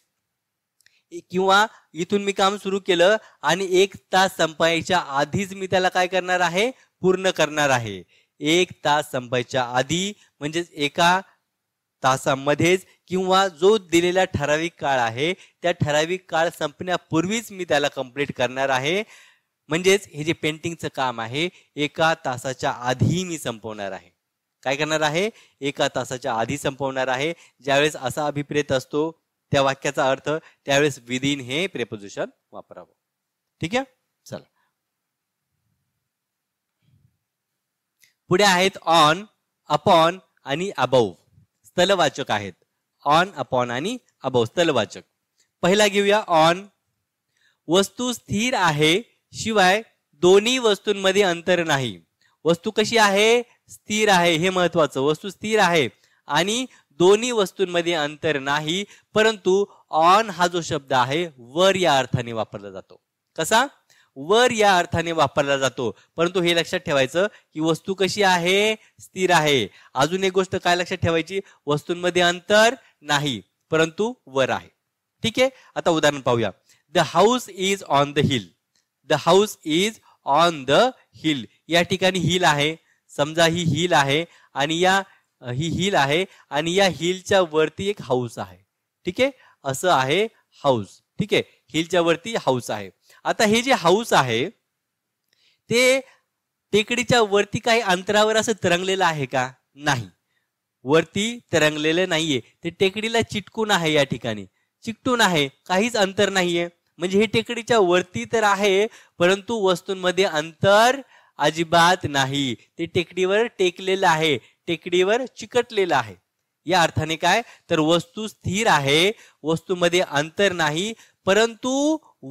किंवा इथून मी काम सुरू केलं आणि एक तास संपायच्या आधीच मी त्याला काय करणार आहे पूर्ण करणार आहे एक तास संपायच्या आधी म्हणजेच एका तासामध्येच किंवा जो दिलेला ठराविक काळ आहे त्या ठराविक काळ संपण्यापूर्वीच मी त्याला कंप्लीट करणार आहे म्हणजेच हे जे पेंटिंगचं काम आहे एका तासाच्या आधी मी संपवणार आहे काय करणार आहे एका तासाच्या आधी संपवणार आहे ज्यावेळेस असा अभिप्रेत असतो त्या वाक्याचा अर्थ त्यावेळेस विदिन हे प्रेपोजिशन वापरावं ठीक आहे चला पुढे आहेत ऑन अपॉन आणि अबव स्थलवाचक आहेत ऑन अपॉन आणि अबव स्थलवाचक पहिला घेऊया ऑन वस्तू स्थिर आहे शिवाय दोन्ही वस्तूंमध्ये अंतर नाही वस्तू कशी आहे स्थिर आहे हे महत्वाचं वस्तू स्थिर आहे आणि दोन्ही वस्तूंमध्ये अंतर नाही परंतु ऑन हा जो शब्द आहे वर या अर्थाने वापरला जातो कसा वर या अर्थाने वापरला जातो परंतु हे लक्षात ठेवायचं की वस्तू कशी आहे स्थिर आहे अजून एक गोष्ट काय लक्षात ठेवायची वस्तूंमध्ये अंतर नाही परंतु वर आहे ठीक आहे आता उदाहरण पाहूया the house is on the hill the house is on the hill या ठिकाणी हिल आहे समजा ही हिल आहे आणि या ही हिल आहे आणि या हिलच्या वरती एक हाऊस आहे ठीक आहे असं आहे हाऊस ठीक आहे हिलच्या वरती हाऊस आहे आता हे जे हाऊस आहे ते टेकडीच्या वरती काही अंतरावर असं तरंगलेलं आहे का नाही वरती तरंगलेलं नाहीये ते टेकडीला चिटकून आहे या ठिकाणी चिकटून आहे काहीच अंतर नाहीये म्हणजे हे टेकडीच्या वरती तर आहे परंतु वस्तूंमध्ये अंतर अजिबात नाही ते टेकडीवर टेकलेलं आहे टेकडीवर चिकटलेलं आहे या अर्थाने काय तर वस्तू स्थिर आहे वस्तूमध्ये अंतर नाही परंतु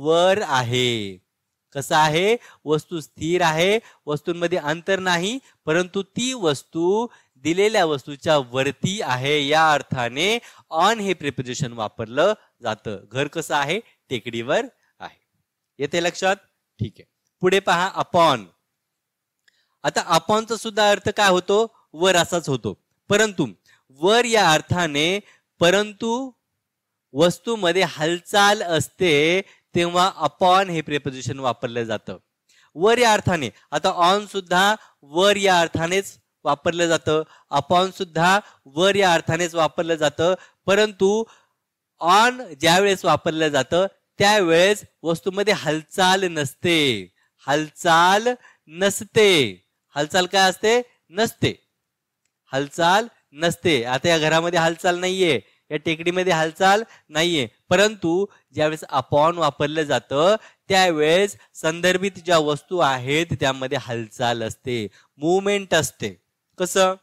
वर आहे कसं आहे वस्तू स्थिर आहे वस्तूंमध्ये अंतर नाही परंतु ती वस्तू दिलेल्या वस्तूच्या वरती आहे या अर्थाने ऑन हे प्रिपोजिशन वापरलं जातं घर कसं आहे टेकडीवर आहे येते लक्षात ठीक आहे पुढे पहा अपॉन आता अपॉनचा सुद्धा अर्थ काय होतो वर असाच होतो परंतु वर या अर्थाने परंतु वस्तूमध्ये हालचाल असते तेव्हा अपॉन हे प्रेपोजिशन वापरलं जातं वर या अर्थाने आता ऑन सुद्धा वर या अर्थानेच वापरलं जातं अपॉन सुद्धा वर या अर्थानेच वापरलं जातं परंतु ऑन वेळेस वापरलं जातं त्यावेळेस वस्तूमध्ये हालचाल नसते हालचाल नसते हालचाल काय असते नसते हालचाल नसते आता या घरामध्ये हालचाल नाहीये या टेकडीमध्ये हालचाल नाहीये परंतु ज्यावेळेस अपॉन वापरलं जातं त्यावेळेस संदर्भित ज्या वस्तू आहेत त्यामध्ये हालचाल असते मुवमेंट असते कसं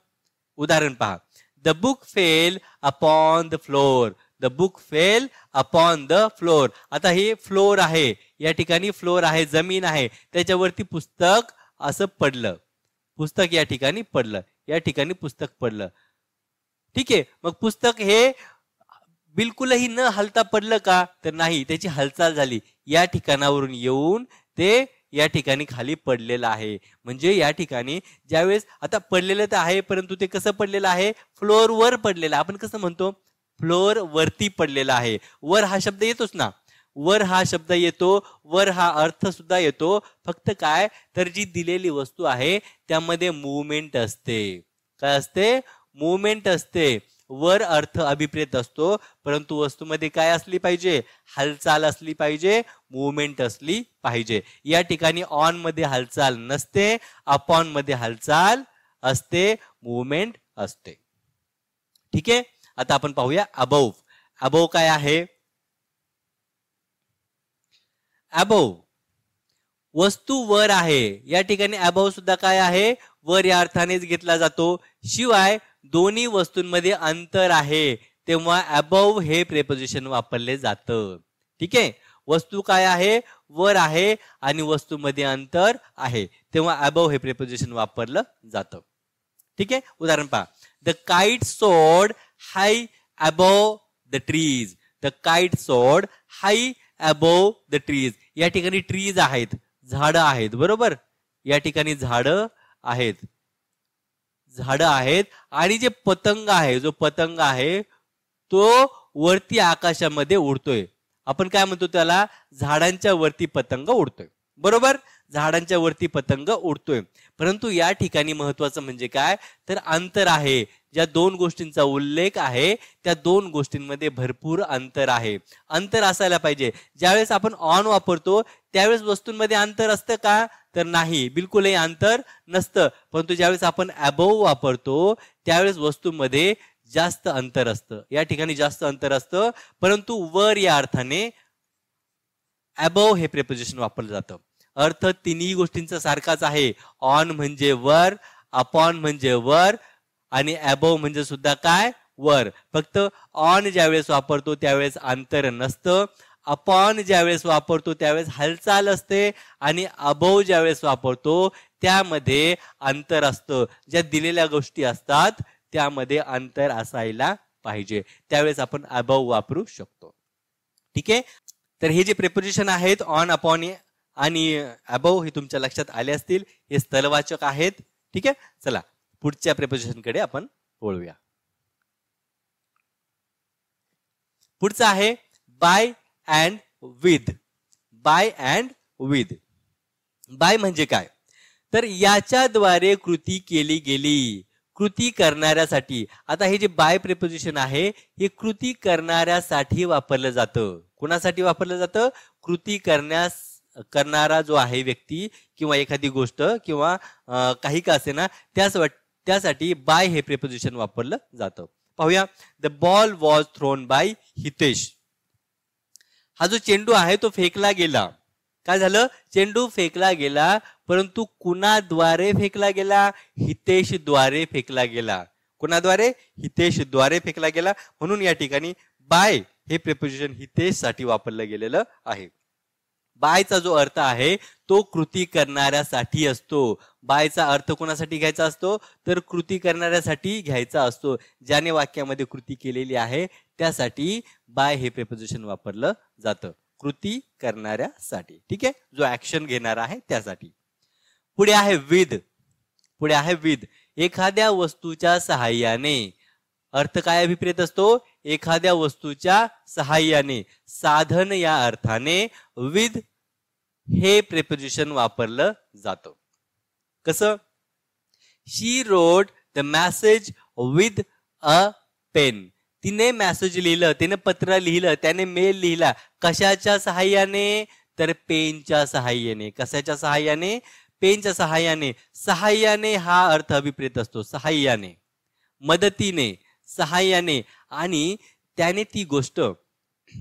उदाहरण पहा the book fell upon the floor the book fell upon the floor आता हे फ्लोअर आहे या ठिकाणी फ्लोअर आहे जमीन आहे त्याच्यावरती पुस्तक असं पडलं पुस्तक या ठिकाणी पडलं या ठिकाणी पुस्तक पडलं ठीक आहे मग पुस्तक हे बिलकुलही न हलता पडलं का तर नाही त्याची हालचाल झाली या ठिकाणावरून येऊन ते या ठिकाणी खाली पडलेलं आहे म्हणजे या ठिकाणी ज्यावेळेस आता पडलेलं तर आहे परंतु ते कसं पडलेलं आहे फ्लोअरवर पडलेलं आपण कसं म्हणतो फ्लोर वरती पडलेला आहे वर हा शब्द येतोच ना वर हा शब्द येतो वर हा अर्थ सुद्धा येतो फक्त काय तर जी दिलेली वस्तू आहे त्यामध्ये मुवमेंट असते काय असते मुवमेंट असते वर अर्थ अभिप्रेत असतो परंतु वस्तूमध्ये काय असली पाहिजे हालचाल असली पाहिजे मुवमेंट असली पाहिजे या ठिकाणी ऑन मध्ये हालचाल नसते अपॉन मध्ये हालचाल असते मुवमेंट असते ठीक आहे आता आपण पाहूया अबव अबव काय आहे अबव वस्तू वर आहे या ठिकाणी अबव सुद्धा काय आहे वर या अर्थानेच घेतला जातो शिवाय दोन्ही वस्तूंमध्ये अंतर आहे तेव्हा अबव हे प्रेपोजिशन वापरले जातं ठीक आहे वस्तू काय आहे वर आहे आणि वस्तूमध्ये अंतर आहे तेव्हा अबव हे प्रेपोजिशन वापरलं जातं ठीक आहे उदाहरण पहा the kite soared high above the trees. The kite soared high above the trees. या ठिकाणी trees आहेत झाडं आहेत बरोबर या ठिकाणी झाडं आहेत झाड आहेत आणि जे पतंग आहे जो पतंग आहे तो वरती आकाशामध्ये उडतोय आपण काय म्हणतो त्याला झाडांच्या वरती पतंग उडतोय बरोबर झाडांच्या वरती पतंग उडतोय परंतु या ठिकाणी महत्वाचं म्हणजे काय तर अंतर आहे ज्या दोन गोष्टींचा उल्लेख आहे त्या दोन गोष्टींमध्ये भरपूर अंतर आहे अंतर असायला पाहिजे ज्यावेळेस आपण ऑन वापरतो त्यावेळेस वस्तूंमध्ये अंतर असतं का तर नाही बिलकुलही अंतर नसतं परंतु ज्यावेळेस आपण अबोव वापरतो त्यावेळेस वस्तूंमध्ये जास्त अंतर असतं या ठिकाणी जास्त अंतर असतं परंतु वर या अर्थाने अबव हे प्रेपोजिशन वापरलं जातं अर्थ तिन्ही गोष्टींचा सारखाच आहे ऑन म्हणजे वर अपॉन म्हणजे वर आणि अबोव म्हणजे सुद्धा काय वर फक्त ऑन ज्यावेळेस वापरतो त्यावेळेस अंतर नसतं अपॉन ज्यावेळेस वापरतो त्यावेळेस हालचाल असते आणि अबोव ज्यावेळेस वापरतो त्यामध्ये अंतर असतं ज्या दिलेल्या गोष्टी असतात त्यामध्ये अंतर असायला पाहिजे त्यावेळेस आपण अबव वापरू शकतो ठीक आहे तर हे जे प्रिपोजिशन आहेत ऑन अपॉन आणि अबव हे तुमच्या लक्षात आले असतील हे स्थलवाचक आहेत ठीक आहे चला पुढच्या कडे आपण वळूया पुढचं आहे by and with by and with by म्हणजे काय तर याच्याद्वारे कृती केली गेली कृती करणाऱ्यासाठी आता हे जे बाय प्रेपोजिशन आहे हे कृती करणाऱ्यासाठी वापरलं जातं कोणासाठी वापरलं जातं कृती करण्यास करणारा जो आहे व्यक्ती किंवा एखादी गोष्ट किंवा काही का असे ना त्याच वाट त्यासाठी बाय हे प्रिपोजिशन वापरलं जातं पाहूया the ball was thrown by Hitesh हा जो चेंडू आहे तो फेकला गेला काय झालं चेंडू फेकला गेला परंतु कुणाद्वारे फेकला गेला हितेशद्वारे फेकला गेला हितेश हितेशद्वारे फेकला गेला म्हणून या ठिकाणी बाय हे प्रिपोजिशन हितेश साठी वापरलं गेलेलं आहे बायचा जो अर्थ आहे तो कृती करणाऱ्यासाठी असतो बायचा अर्थ कोणासाठी घ्यायचा असतो तर कृती करणाऱ्यासाठी घ्यायचा असतो ज्याने वाक्यामध्ये कृती केलेली आहे त्यासाठी बाय हे प्रेपोजिशन वापरलं जातं कृती करणाऱ्यासाठी ठीक आहे जो ऍक्शन घेणारा आहे त्यासाठी पुढे आहे विद पुढे आहे विध एखाद्या वस्तूच्या सहाय्याने अर्थ काय अभिप्रेत असतो एखाद्या वस्तूच्या सहाय्याने साधन या अर्थाने विद हे प्रेपोजिशन वापरलं जातं कसं she wrote the message with a pen तिने मॅसेज लिहिलं तिने पत्र लिहिलं त्याने मेल लिहिला कशाच्या सहाय्याने तर पेनच्या सहाय्याने कशाच्या सहाय्याने पेनच्या सहाय्याने सहाय्याने हा अर्थ अभिप्रेत असतो सहाय्याने मदतीने सहाय्याने आणि त्याने ती गोष्ट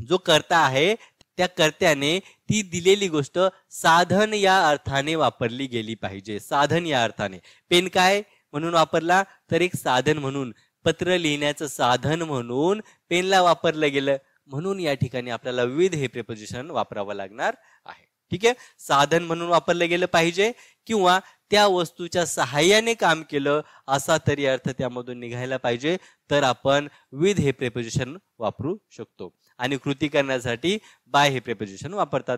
जो करता आहे त्या कर्त्याने ती दिलेली गोष्ट साधन या अर्थाने वापरली गेली पाहिजे साधन या अर्थाने पेन काय म्हणून वापरला तर एक साधन म्हणून पत्र लिहिण्याचं साधन म्हणून पेनला वापरलं गेलं म्हणून या ठिकाणी आपल्याला विविध हे प्रिपोजिशन वापरावं लागणार आहे ठीक आहे साधन म्हणून वापरलं गेलं पाहिजे किंवा त्या वस्तूच्या सहाय्याने काम केलं असा तरी अर्थ त्यामधून निघायला पाहिजे तर आपण विथ हे प्रेपोजिशन वापरू शकतो आणि कृती करण्यासाठी बाय हे प्रेपोजिशन वापरतात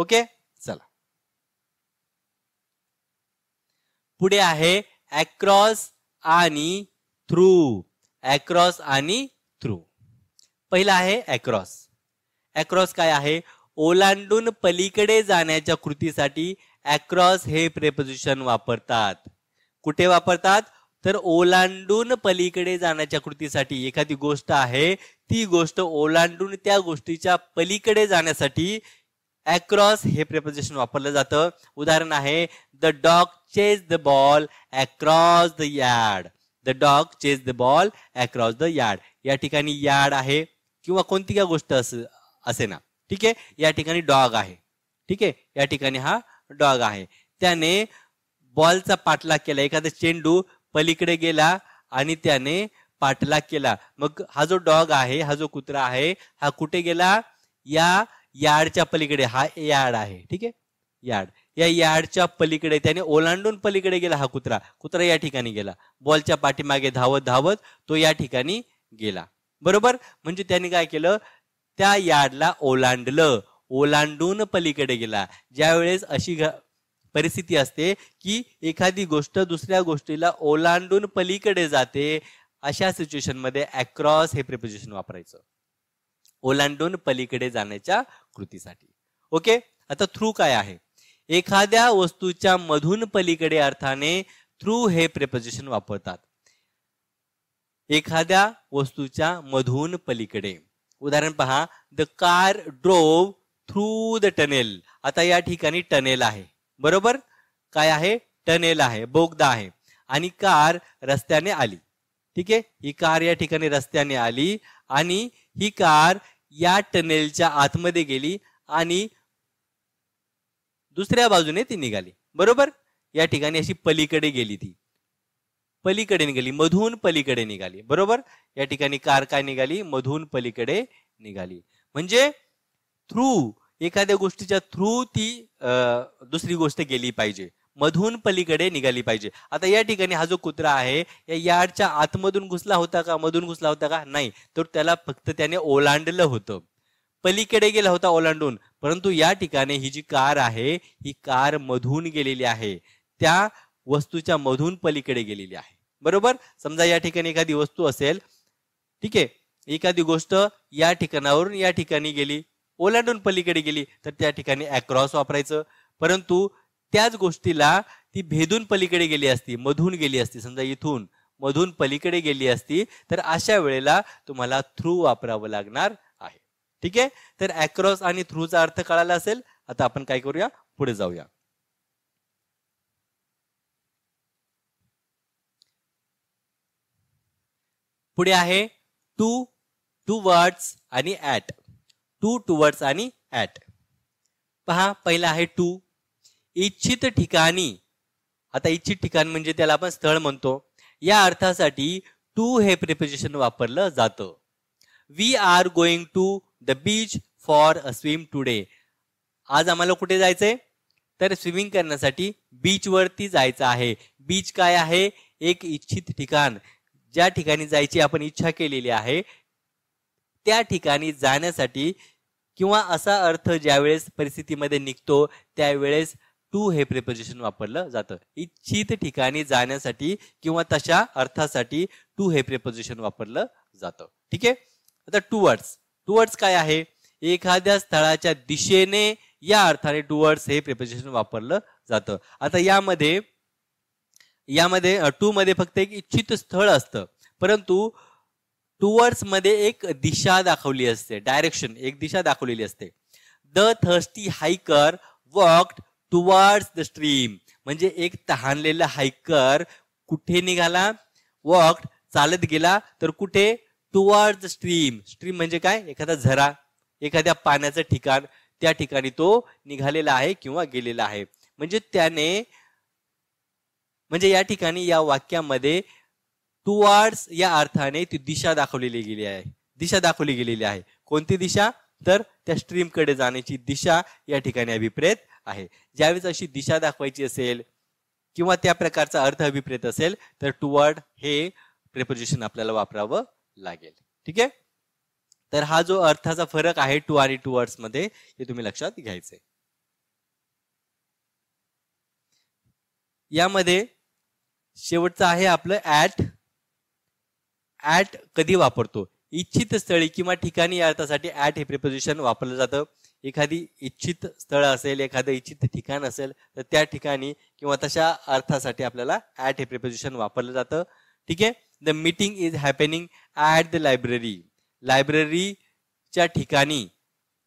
ओके चला पुढे आहे अक्रॉस आणि थ्रू अक्रॉस आणि थ्रू पहिला आहे अक्रॉस अक्रॉस काय आहे ओलांडून पलीकडे जाण्याच्या कृतीसाठी अक्रॉस हे प्रेपोजिशन वापरतात कुठे वापरतात तर ओलांडून पलीकडे जाण्याच्या कृतीसाठी एखादी गोष्ट आहे ती गोष्ट ओलांडून त्या गोष्टीच्या पलीकडे जाण्यासाठी अक्रॉस हे प्रेपोजिशन वापरलं जातं उदाहरण आहे the dog chase the ball across the yard the dog chase the ball across the yard या ठिकाणी यार्ड आहे किंवा कोणती काय गोष्ट असे ना ठीक आहे या ठिकाणी डॉग आहे ठीक आहे या ठिकाणी हा डॉग आहे त्याने बॉलचा पाठलाग केला एखादा चेंडू पलीकडे गेला आणि त्याने पाठलाग केला मग हा जो डॉग आहे हा जो कुत्रा आहे हा कुठे गेला या यार्डच्या पलीकडे हा यार्ड आहे ठीक आहे यार्ड या यार्डच्या पलीकडे त्याने ओलांडून पलीकडे गेला हा कुत्रा कुत्रा या ठिकाणी गेला बॉलच्या पाठीमागे धावत धावत तो या ठिकाणी गेला बरोबर म्हणजे त्याने काय केलं त्या यार्डला ओलांडलं ओलांडून पलीकडे गेला ज्यावेळेस अशी परिस्थिती असते की एखादी गोष्ट दुसऱ्या गोष्टीला ओलांडून पलीकडे जाते अशा सिच्युएशन मध्ये अक्रॉस हे प्रिपोजिशन वापरायचं ओलांडून पलीकडे जाण्याच्या कृतीसाठी ओके आता थ्रू काय आहे एखाद्या वस्तूच्या मधून पलीकडे अर्थाने थ्रू हे प्रिपोजिशन वापरतात एखाद्या वस्तूच्या मधून पलीकडे उदाहरण पहा the car drove through the tunnel आता या ठिकाणी टनेल आहे बरोबर काय आहे टनेल आहे बोगदा आहे आणि कार रस्त्याने आली ठीक आहे ही कार या ठिकाणी रस्त्याने आली आणि ही कार या टनेलच्या आतमध्ये गेली आणि दुसऱ्या बाजूने ती निघाली बरोबर या ठिकाणी अशी पलीकडे गेली ती पलीकडे निघाली मधून पलीकडे निघाली बरोबर या ठिकाणी कार काय निघाली मधून पलीकडे निघाली म्हणजे थ्रू एखाद्या गोष्टीच्या थ्रू ती दुसरी गोष्ट गेली पाहिजे मधून पलीकडे निघाली पाहिजे आता या ठिकाणी हा जो कुत्रा आहे या यार्डच्या आतमधून घुसला होता का मधून घुसला होता का नाही तर त्याला फक्त त्याने ओलांडलं होतं पलीकडे गेला होता ओलांडून परंतु या ठिकाणी ही जी कार आहे ही कार मधून गेलेली आहे त्या वस्तूच्या मधून पलीकडे गेलेली आहे बरोबर समजा या ठिकाणी एखादी वस्तू असेल ठीक आहे एखादी गोष्ट या ठिकाणावरून या ठिकाणी गेली ओलांडून पलीकडे गेली तर त्या ठिकाणी अक्रॉस वापरायचं परंतु त्याच गोष्टीला ती भेदून पलीकडे गेली असती मधून गेली असती समजा इथून मधून पलीकडे गेली असती तर अशा वेळेला तुम्हाला थ्रू वापरावं लागणार आहे ठीक आहे तर अक्रॉस आणि थ्रूचा अर्थ कळाला असेल आता आपण काय करूया पुढे जाऊया पुढे आहे टू टू वर्ड्स आणि ऍट टू टुवर्ड्स आणि ऍट पहा पहिला आहे टू इच्छित ठिकाणी आता इच्छित ठिकाण म्हणजे त्याला आपण स्थळ म्हणतो या अर्थासाठी टू हे प्रिपोजिशन वापरलं जातं we are going to the beach for a swim today आज आम्हाला कुठे जायचंय तर स्विमिंग करण्यासाठी बीचवरती जायचं आहे बीच काय आहे एक इच्छित ठिकाण ज्या ठिकाणी जायची आपण इच्छा केलेली आहे त्या ठिकाणी जाण्यासाठी किंवा असा अर्थ ज्यावेळेस परिस्थितीमध्ये निघतो त्यावेळेस टू हे प्रिपोजिशन वापरलं जातं इच्छित ठिकाणी जाण्यासाठी किंवा तशा अर्थासाठी टू हे प्रिपोजिशन वापरलं जातं ठीक आहे आता टुवर्ड्स टुवर्ड्स काय आहे एखाद्या स्थळाच्या दिशेने या अर्थाने टुवर्ड्स हे प्रिपोजिशन वापरलं जातं आता यामध्ये यामध्ये टू मध्ये फक्त एक इच्छित स्थळ असतं परंतु टुवर्ड्स मध्ये एक दिशा दाखवली असते डायरेक्शन एक दिशा दाखवलेली असते the thirsty hiker walk towards the stream म्हणजे एक तहानलेला हायकर कुठे निघाला वॉक चालत गेला तर कुठे टुवर्ड द स्ट्रीम स्ट्रीम म्हणजे काय एखादा झरा एखाद्या पाण्याचं ठिकाण त्या ठिकाणी तो निघालेला आहे किंवा गेलेला आहे म्हणजे त्याने म्हणजे या ठिकाणी या वाक्यामध्ये टुवार्ड्स या अर्थाने ती दिशा दाखवलेली गेली आहे दिशा दाखवली गेलेली आहे कोणती दिशा तर त्या स्ट्रीमकडे जाण्याची दिशा या ठिकाणी अभिप्रेत आहे ज्यावेळेस अशी दिशा दाखवायची असेल किंवा त्या प्रकारचा अर्थ अभिप्रेत असेल तर टुवर्ड हे प्रेपोजिशन आपल्याला वापरावं लागेल ठीक आहे तर हा जो अर्थाचा फरक आहे टू आणि टुवर्ड्स मध्ये हे तुम्ही लक्षात घ्यायचे यामध्ये शेवटचं आहे आपलं ऍट ॲट कधी वापरतो इच्छित स्थळी किंवा ठिकाणी अर्थासाठी ऍट हे प्रिपोजिशन वापरलं जातं एखादी इच्छित स्थळ असेल एखादं इच्छित ठिकाण असेल तर त्या ठिकाणी किंवा तशा अर्थासाठी आपल्याला ऍट हे प्रिपोजिशन वापरलं जातं ठीक आहे the meeting is happening at the library लायब्ररीच्या ठिकाणी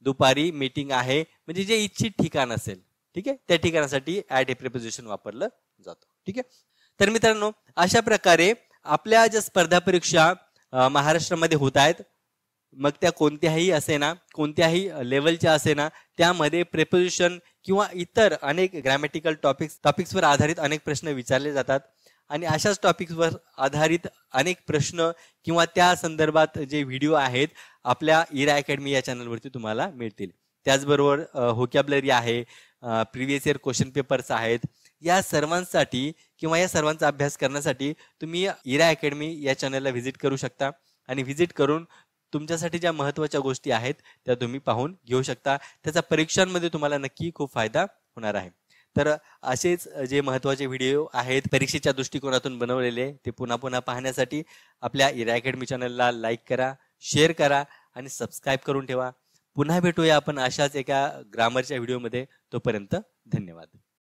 दुपारी मीटिंग आहे म्हणजे जे इच्छित ठिकाण असेल ठीक आहे त्या ठिकाणासाठी ॲट हे प्रिपोजिशन वापरलं जातं ठीक आहे तर मित्रांनो अशा प्रकारे आपल्या ज्या स्पर्धा परीक्षा महाराष्ट्रामध्ये होत आहेत मग त्या कोणत्याही असे ना कोणत्याही लेवलच्या असे ना त्यामध्ये प्रेपोजिशन किंवा इतर अनेक ग्रॅमॅटिकल टॉपिक्स टॉपिक्सवर आधारित अनेक प्रश्न विचारले जातात आणि अशाच टॉपिक्सवर आधारित अनेक प्रश्न किंवा त्या संदर्भात जे व्हिडिओ आहेत आपल्या इरा अकॅडमी या चॅनलवरती तुम्हाला मिळतील त्याचबरोबर होकॅबलरी आहे प्रिव्हियस इयर क्वेश्चन पेपर्स आहेत या सर्वांसाठी किंवा या सर्वांचा अभ्यास करण्यासाठी तुम्ही इरा अकॅडमी या चॅनलला व्हिजिट करू शकता आणि व्हिजिट करून तुमच्यासाठी ज्या महत्त्वाच्या गोष्टी आहेत त्या तुम्ही पाहून घेऊ शकता त्याचा परीक्षांमध्ये तुम्हाला नक्की खूप फायदा होणार आहे तर असेच जे महत्त्वाचे व्हिडिओ आहेत परीक्षेच्या दृष्टिकोनातून बनवलेले ते पुन्हा पुन्हा पाहण्यासाठी आपल्या इरा अकॅडमी चॅनलला लाईक करा शेअर करा आणि सबस्क्राईब करून ठेवा पुन्हा भेटूया आपण अशाच एका ग्रामरच्या व्हिडिओमध्ये तोपर्यंत धन्यवाद